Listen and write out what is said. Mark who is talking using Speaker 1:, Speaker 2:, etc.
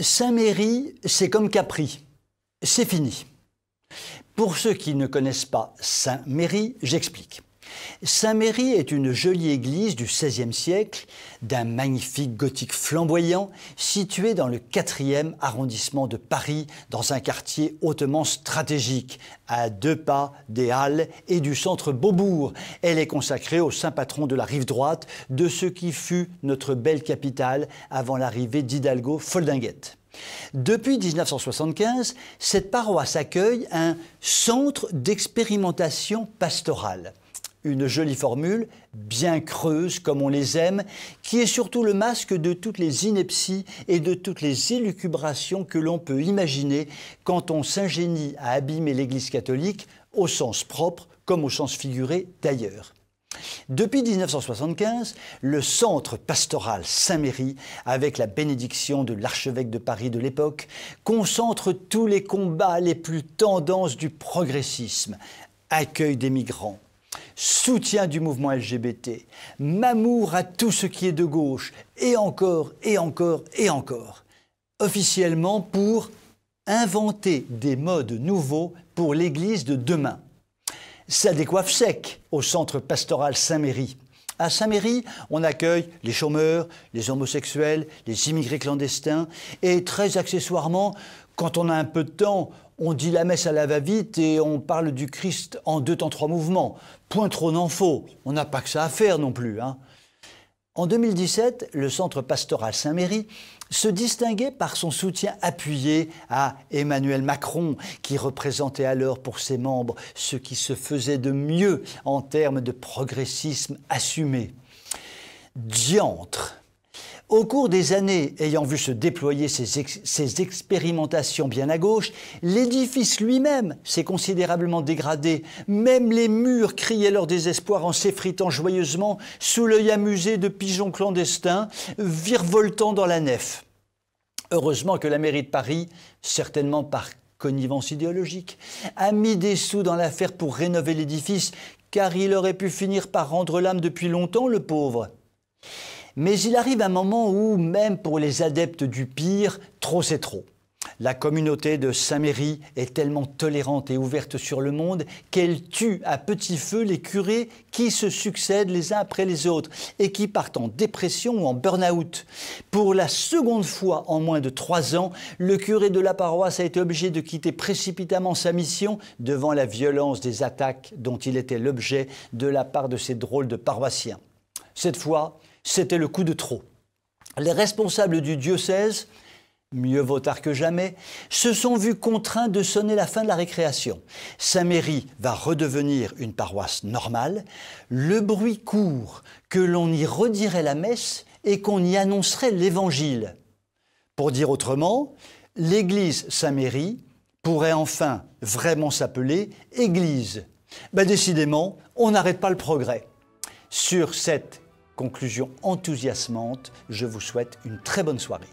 Speaker 1: Saint-Méry, c'est comme Capri. C'est fini. Pour ceux qui ne connaissent pas Saint-Méry, j'explique. Saint-Méry est une jolie église du XVIe siècle, d'un magnifique gothique flamboyant, située dans le 4e arrondissement de Paris, dans un quartier hautement stratégique, à deux pas des Halles et du centre Beaubourg. Elle est consacrée au saint patron de la rive droite, de ce qui fut notre belle capitale avant l'arrivée d'Hidalgo Foldinguette. Depuis 1975, cette paroisse accueille un centre d'expérimentation pastorale une jolie formule, bien creuse comme on les aime, qui est surtout le masque de toutes les inepties et de toutes les élucubrations que l'on peut imaginer quand on s'ingénie à abîmer l'Église catholique au sens propre comme au sens figuré d'ailleurs. Depuis 1975, le centre pastoral Saint-Méry, avec la bénédiction de l'archevêque de Paris de l'époque, concentre tous les combats les plus tendances du progressisme. Accueil des migrants, soutien du mouvement LGBT, mamour à tout ce qui est de gauche, et encore, et encore, et encore, officiellement pour inventer des modes nouveaux pour l'Église de demain. Ça décoiffe sec au centre pastoral Saint-Méry. À Saint-Méry, on accueille les chômeurs, les homosexuels, les immigrés clandestins. Et très accessoirement, quand on a un peu de temps, on dit la messe à la va-vite et on parle du Christ en deux temps trois mouvements. Point trop n'en faut. On n'a pas que ça à faire non plus. Hein. En 2017, le centre pastoral Saint-Méry se distinguait par son soutien appuyé à Emmanuel Macron, qui représentait alors pour ses membres ce qui se faisait de mieux en termes de progressisme assumé. Diantre au cours des années, ayant vu se déployer ces, expérimentations bien à gauche, l'édifice lui-même s'est considérablement dégradé. Même les murs criaient leur désespoir en s'effritant joyeusement sous l'œil amusé de pigeons clandestins virevoltant dans la nef. Heureusement que la mairie de Paris, certainement par connivence idéologique, a mis des sous dans l'affaire pour rénover l'édifice, car il aurait pu finir par rendre l'âme depuis longtemps, le pauvre. Mais il arrive un moment où, même pour les adeptes du pire, trop c'est trop. La communauté de Saint-Méry est tellement tolérante et ouverte sur le monde qu'elle tue à petit feu les curés qui se succèdent les uns après les autres et qui partent en dépression ou en burn-out. Pour la seconde fois en moins de trois ans, le curé de la paroisse a été obligé de quitter précipitamment sa mission devant la violence des attaques dont il était l'objet de la part de ces drôles de paroissiens. Cette fois, c'était le coup de trop. Les responsables du diocèse, mieux vaut tard que jamais, se sont vus contraints de sonner la fin de la récréation. Saint-Méry va redevenir une paroisse normale. Le bruit court que l'on y redirait la messe et qu'on y annoncerait l'évangile. Pour dire autrement, l'église Saint-Méry pourrait enfin vraiment s'appeler église. Bah décidément, on n'arrête pas le progrès. Sur cette Conclusion enthousiasmante, je vous souhaite une très bonne soirée.